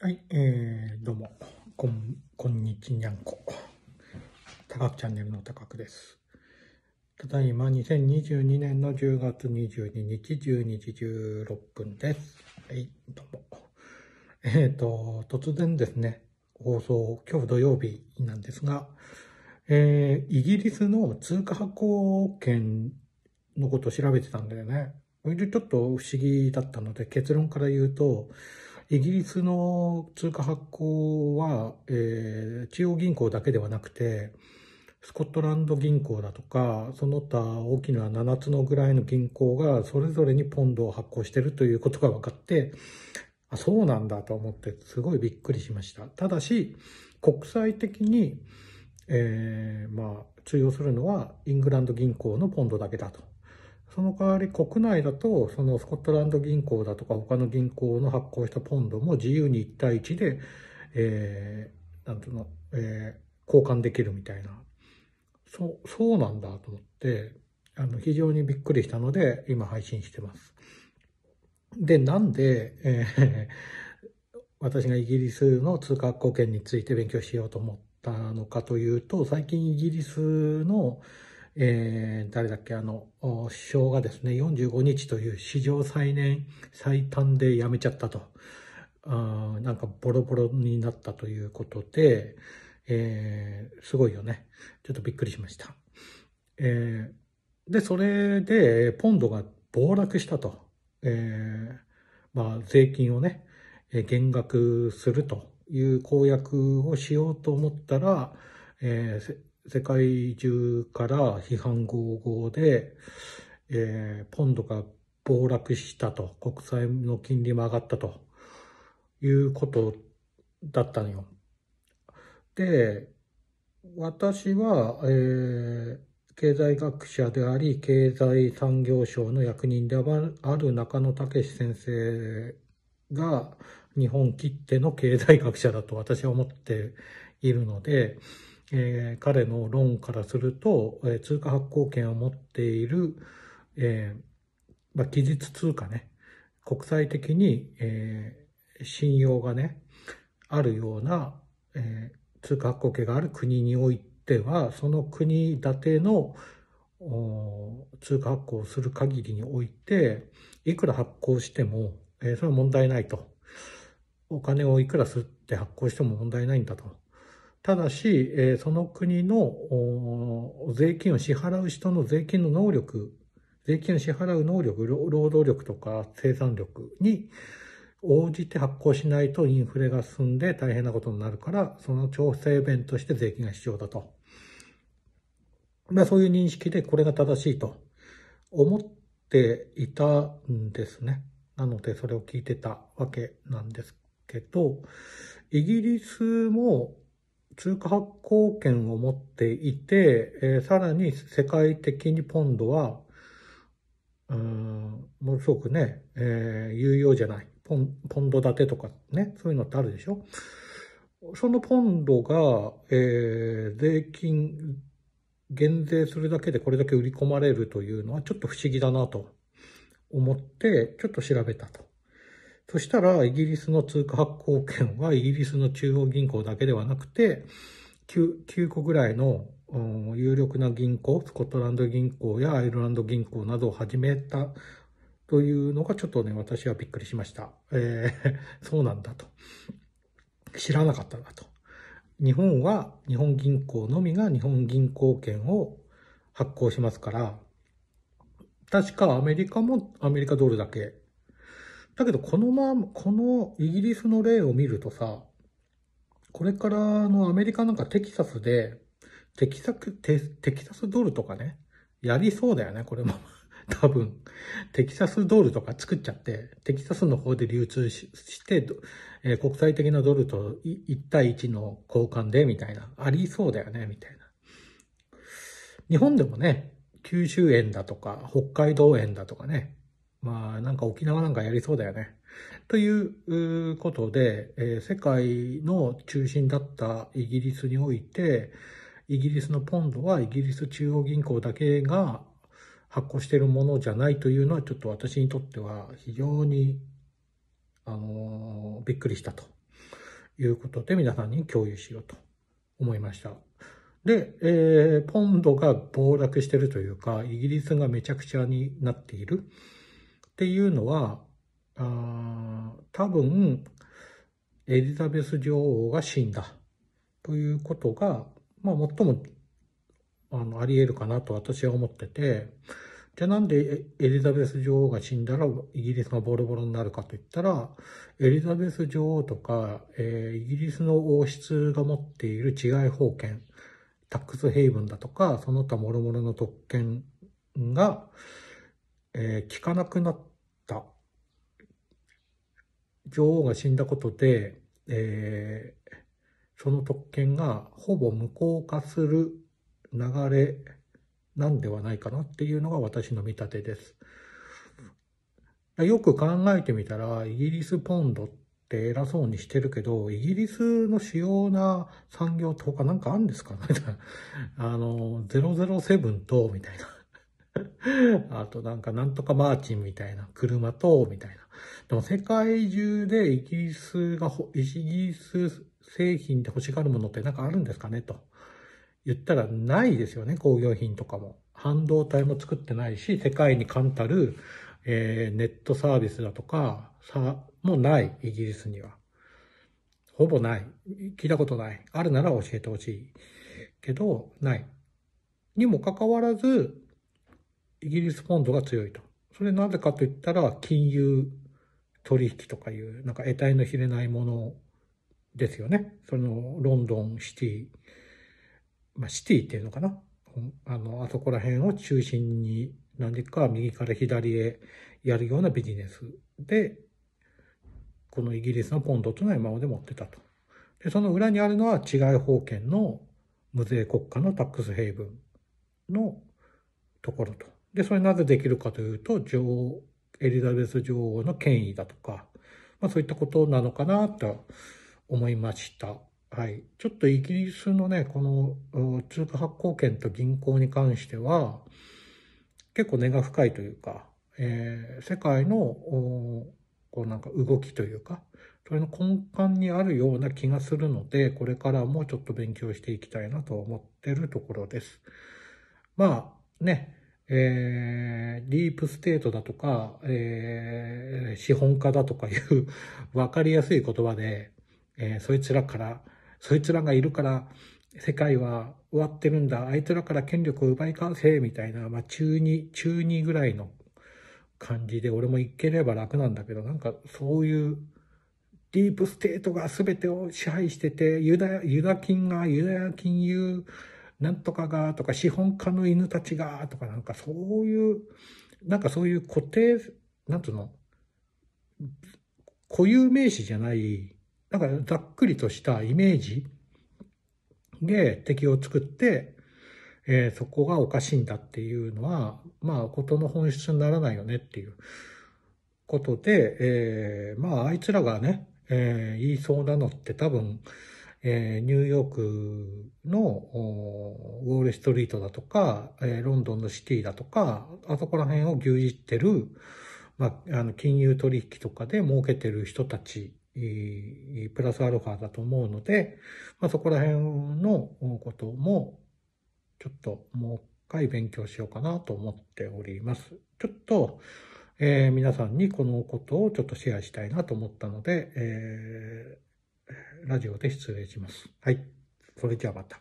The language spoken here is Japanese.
はい、えー、どうも、こん、こんにちにゃんこ。高くチャンネルの高くです。ただいま2022年の10月22日12時16分です。はい、どうも。えっ、ー、と、突然ですね、放送、今日土曜日なんですが、えー、イギリスの通貨発行権のことを調べてたんだよね。それでちょっと不思議だったので、結論から言うと、イギリスの通貨発行は、えー、中央銀行だけではなくて、スコットランド銀行だとか、その他大きな7つのぐらいの銀行がそれぞれにポンドを発行してるということが分かって、あ、そうなんだと思ってすごいびっくりしました。ただし、国際的に、えー、まあ、通用するのはイングランド銀行のポンドだけだとその代わり国内だと、そのスコットランド銀行だとか他の銀行の発行したポンドも自由に1対1で、えー、なんていうの、えー、交換できるみたいな。そう、そうなんだと思って、あの、非常にびっくりしたので、今配信してます。で、なんで、えー、私がイギリスの通貨貢献について勉強しようと思ったのかというと、最近イギリスの、えー、誰だっけ、あの、首相がですね、45日という史上最年、最短で辞めちゃったと。あなんかボロボロになったということで、えー、すごいよね。ちょっとびっくりしました。えー、で、それで、ポンドが暴落したと。えまあ、税金をね、減額するという公約をしようと思ったら、えー、世界中から批判合々で、えー、ポンドが暴落したと、国債の金利も上がったということだったのよ。で、私は、えー、経済学者であり、経済産業省の役人である中野武先生が、日本きっての経済学者だと私は思っているので、えー、彼の論からすると、えー、通貨発行権を持っている、えー、まあ、期日通貨ね、国際的に、え信用がね、あるような、え通貨発行権がある国においては、その国建ての通貨発行をする限りにおいて、いくら発行しても、えそれは問題ないと。お金をいくら吸って発行しても問題ないんだと。ただし、えー、その国の税金を支払う人の税金の能力、税金を支払う能力、労働力とか生産力に応じて発行しないとインフレが進んで大変なことになるから、その調整弁として税金が必要だと。まあそういう認識でこれが正しいと思っていたんですね。なのでそれを聞いてたわけなんですけど、イギリスも通貨発行権を持っていて、えー、さらに世界的にポンドは、うん、ものすごくね、えー、有用じゃない。ポンポンド建てとかね、そういうのってあるでしょそのポンドが、えー、税金、減税するだけでこれだけ売り込まれるというのはちょっと不思議だなと思って、ちょっと調べたと。そしたら、イギリスの通貨発行権はイギリスの中央銀行だけではなくて、9, 9個ぐらいの、うん、有力な銀行、スコットランド銀行やアイルランド銀行などを始めたというのがちょっとね、私はびっくりしました。えー、そうなんだと。知らなかったなと。日本は日本銀行のみが日本銀行券を発行しますから、確かアメリカもアメリカドルだけだけど、このまま、このイギリスの例を見るとさ、これからのアメリカなんかテキサスで、テキサス、テテキサスドルとかね、やりそうだよね、これも。多分、テキサスドルとか作っちゃって、テキサスの方で流通しして、えー、国際的なドルと1対1の交換で、みたいな。ありそうだよね、みたいな。日本でもね、九州円だとか、北海道円だとかね、まあなんか沖縄なんかやりそうだよね。ということで、えー、世界の中心だったイギリスにおいて、イギリスのポンドはイギリス中央銀行だけが発行しているものじゃないというのはちょっと私にとっては非常に、あのー、びっくりしたということで皆さんに共有しようと思いました。で、えー、ポンドが暴落してるというか、イギリスがめちゃくちゃになっている。っていうのは、あ多分、エリザベス女王が死んだということが、まあ、最もあのあり得るかなと私は思ってて、じゃあなんでエリザベス女王が死んだらイギリスがボロボロになるかといったら、エリザベス女王とか、えー、イギリスの王室が持っている治外法権、タックスヘイブンだとか、その他諸々の特権が、えー、聞かなくなった女王が死んだことで、えー、その特権がほぼ無効化する流れなんではないかなっていうのが私の見立てです。よく考えてみたらイギリスポンドって偉そうにしてるけどイギリスの主要な産業とかなんかあるんですかみたいなあの007とみたいな あとなんかなんとかマーチンみたいな、車と、みたいな。でも世界中でイギリスが、イギリス製品で欲しがるものってなんかあるんですかねと言ったらないですよね、工業品とかも。半導体も作ってないし、世界に冠たる、えー、ネットサービスだとか、さ、もない、イギリスには。ほぼない。聞いたことない。あるなら教えてほしい。けど、ない。にもかかわらず、イギリスポンドが強いと。それなぜかといったら、金融取引とかいう、なんか得体の知れないものですよね。その、ロンドンシティ、まあ、シティっていうのかな。あの、あそこら辺を中心に、何か右から左へやるようなビジネスで、このイギリスのポンドというのは今まで持ってたと。で、その裏にあるのは治外法権の無税国家のタックスヘイブンのところと。で、それなぜできるかというと、女王、エリザベス女王の権威だとか、まあそういったことなのかなと思いました。はい。ちょっとイギリスのね、この通貨発行権と銀行に関しては、結構根が深いというか、えー、世界の、こうなんか動きというか、それの根幹にあるような気がするので、これからもちょっと勉強していきたいなと思ってるところです。まあね、えー、ディープステートだとか、えー、資本家だとかいう分 かりやすい言葉で、えー、そいつらから、そいつらがいるから、世界は終わってるんだ、あいつらから権力を奪い返せ、みたいな、まあ、中二、中二ぐらいの感じで、俺も行ければ楽なんだけど、なんかそういう、ディープステートが全てを支配してて、ユダ、ユダがユダヤ金融、なんとかがとか資本家の犬たちがとかなんかそういう、なんかそういう固定、なんつうの、固有名詞じゃない、なんかざっくりとしたイメージで敵を作って、えー、そこがおかしいんだっていうのは、まあ、ことの本質にならないよねっていうことで、えー、まあ、あいつらがね、えー、言いそうなのって多分、えー、ニューヨークのウォールストリートだとか、えー、ロンドンのシティだとか、あそこら辺を牛耳ってる、まあ、あの金融取引とかで儲けてる人たち、プラスアルファだと思うので、まあ、そこら辺のこともちょっともう一回勉強しようかなと思っております。ちょっと、えー、皆さんにこのことをちょっとシェアしたいなと思ったので、えーラジオで失礼します。はい。それじゃあまた。